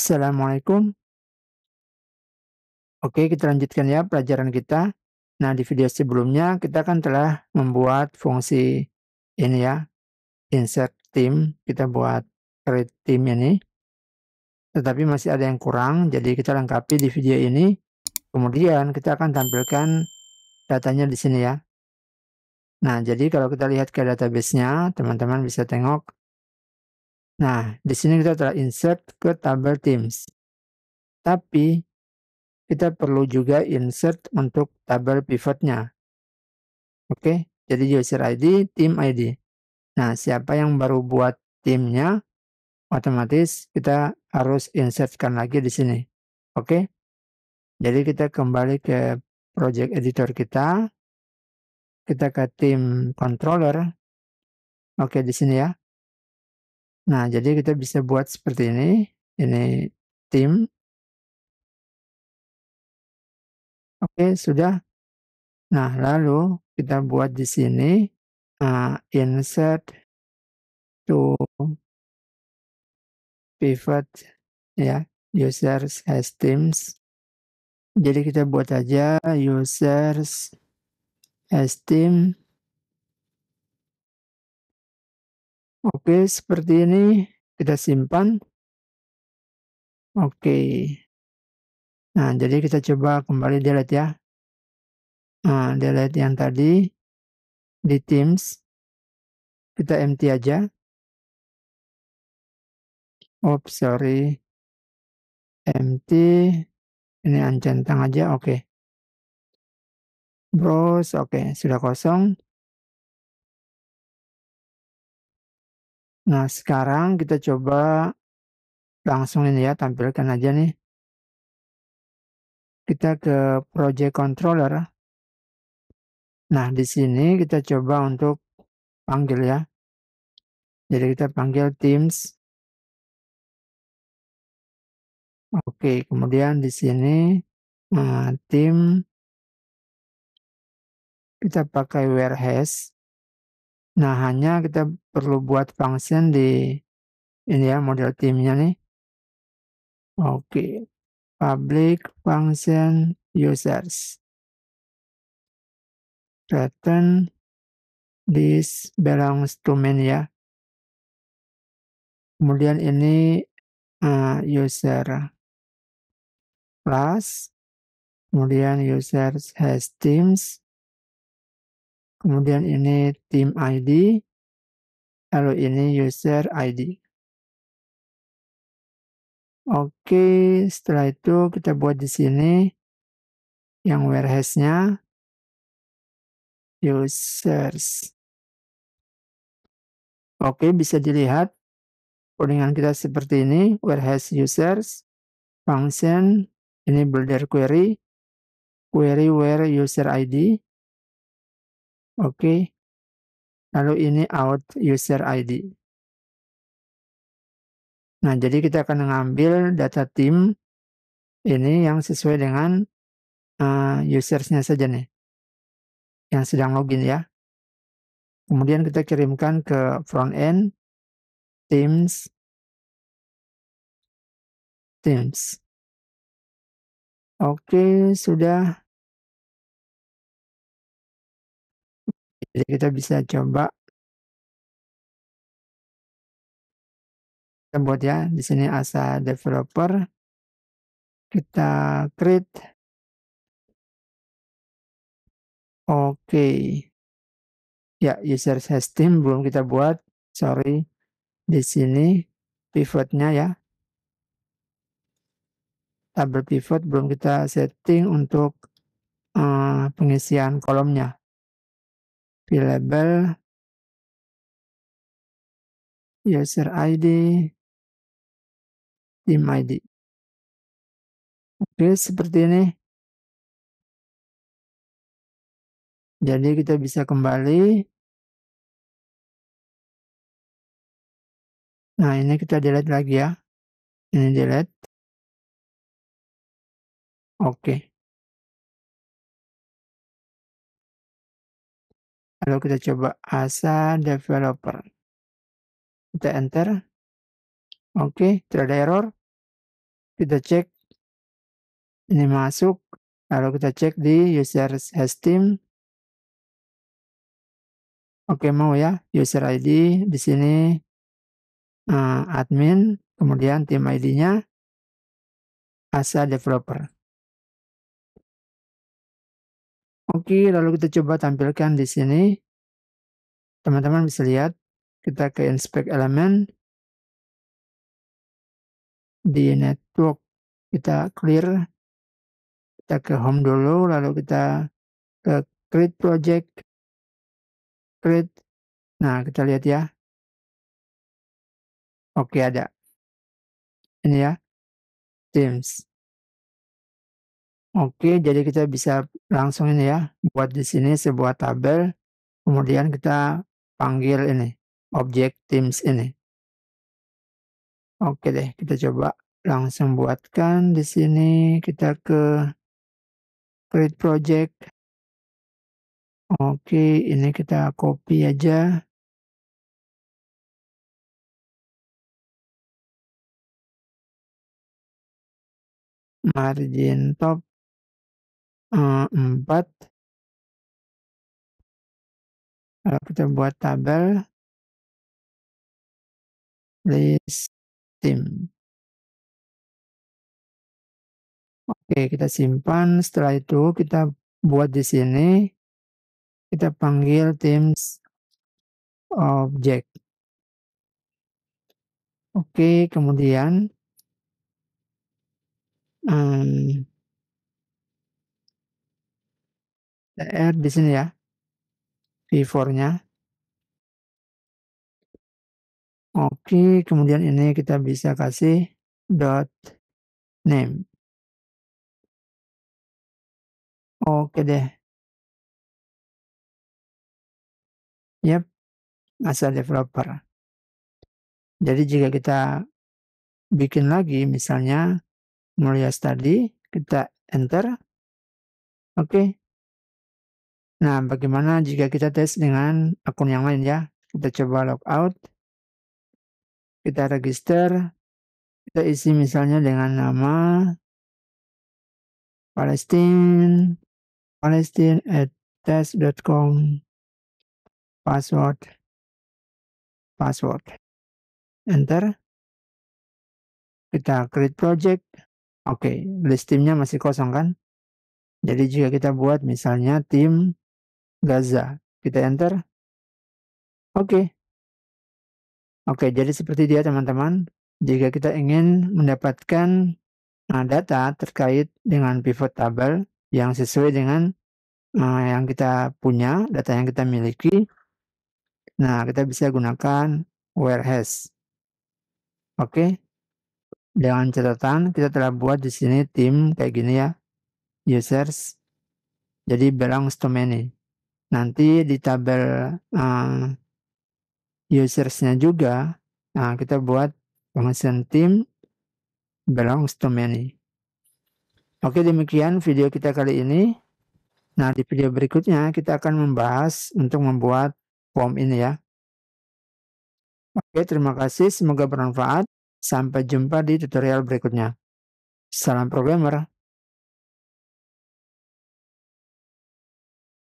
Assalamualaikum. Oke, kita lanjutkan ya pelajaran kita. Nah, di video sebelumnya kita kan telah membuat fungsi ini ya, insert team. Kita buat create team ini. Tetapi masih ada yang kurang, jadi kita lengkapi di video ini. Kemudian kita akan tampilkan datanya di sini ya. Nah, jadi kalau kita lihat ke database-nya, teman-teman bisa tengok Nah, di sini kita telah insert ke tabel Teams. Tapi, kita perlu juga insert untuk tabel pivotnya. Oke, jadi user ID, team ID. Nah, siapa yang baru buat timnya, otomatis kita harus insertkan lagi di sini. Oke, jadi kita kembali ke project editor kita. Kita ke team controller. Oke, di sini ya. Nah, jadi kita bisa buat seperti ini. Ini tim. Oke, sudah. Nah, lalu kita buat di sini uh, insert to pivot ya users as teams. Jadi kita buat aja users as team Oke, seperti ini kita simpan. Oke. Nah, jadi kita coba kembali delete ya. Nah, delete yang tadi di Teams. Kita empty aja. Oops, sorry. Empty. Ini ancentang aja, oke. Okay. Browse, oke. Okay. Sudah kosong. Nah, sekarang kita coba langsung ini ya, tampilkan aja nih. Kita ke project controller. Nah, di sini kita coba untuk panggil ya. Jadi kita panggil Teams. Oke, kemudian di sini nah, eh, tim kita pakai warehouse. Nah, hanya kita perlu buat function di ini ya model timnya nih. Oke. Public function users. Return this belongs to main ya. Kemudian ini uh, user plus kemudian users has teams kemudian ini team ID, lalu ini user ID. Oke, setelah itu kita buat di sini yang warehouse-nya users. Oke, bisa dilihat codingan kita seperti ini, warehouse users, function, ini builder query, query where user ID, Oke. Lalu ini out user ID. Nah, jadi kita akan mengambil data tim ini yang sesuai dengan uh, usersnya saja nih. Yang sedang login ya. Kemudian kita kirimkan ke front end Teams Teams. Oke, sudah Jadi kita bisa coba kita buat ya di sini asa developer kita create oke okay. ya user system belum kita buat sorry di sini pivotnya ya tabel pivot belum kita setting untuk uh, pengisian kolomnya di label user ID team ID. Oke, seperti ini. Jadi kita bisa kembali. Nah, ini kita delete lagi ya. Ini delete. Oke. Lalu kita coba asa developer. Kita enter. Oke, tidak ada error. Kita cek. Ini masuk. Lalu kita cek di user team Oke, mau ya. User ID di sini uh, admin, kemudian tim ID-nya asa developer. Oke, lalu kita coba tampilkan di sini. Teman-teman bisa lihat, kita ke inspect Element Di network, kita clear. Kita ke home dulu, lalu kita ke create project. Create. Nah, kita lihat ya. Oke, ada. Ini ya. Teams. Oke, jadi kita bisa langsung ini ya, buat di sini sebuah tabel, kemudian kita panggil ini, objek Teams ini. Oke deh, kita coba langsung buatkan di sini, kita ke create project. Oke, ini kita copy aja. Margin top Eh, empat. 4. Kalau kita buat tabel list tim. Oke, kita simpan. Setelah itu kita buat di sini, kita panggil Teams Object. Oke, kemudian r di sini ya. V4-nya. Oke, kemudian ini kita bisa kasih dot name. Oke deh. Yap, asal developer. Jadi jika kita bikin lagi misalnya Mulia tadi, kita enter. Oke, Nah, bagaimana jika kita tes dengan akun yang lain ya? Kita coba logout Kita register. Kita isi misalnya dengan nama Palestine Palestine at test.com password password enter kita create project oke okay, list timnya masih kosong kan jadi jika kita buat misalnya tim Gaza. Kita enter. Oke. Okay. Oke, okay, jadi seperti dia teman-teman. Jika kita ingin mendapatkan uh, data terkait dengan pivot table yang sesuai dengan uh, yang kita punya, data yang kita miliki, nah kita bisa gunakan where has. Oke. Okay. Dengan catatan kita telah buat di sini tim kayak gini ya. Users. Jadi belongs to many. Nanti di tabel uh, usersnya juga uh, kita buat penghasilan tim belongs to many. Oke demikian video kita kali ini. Nah di video berikutnya kita akan membahas untuk membuat form ini ya. Oke terima kasih semoga bermanfaat. Sampai jumpa di tutorial berikutnya. Salam programmer.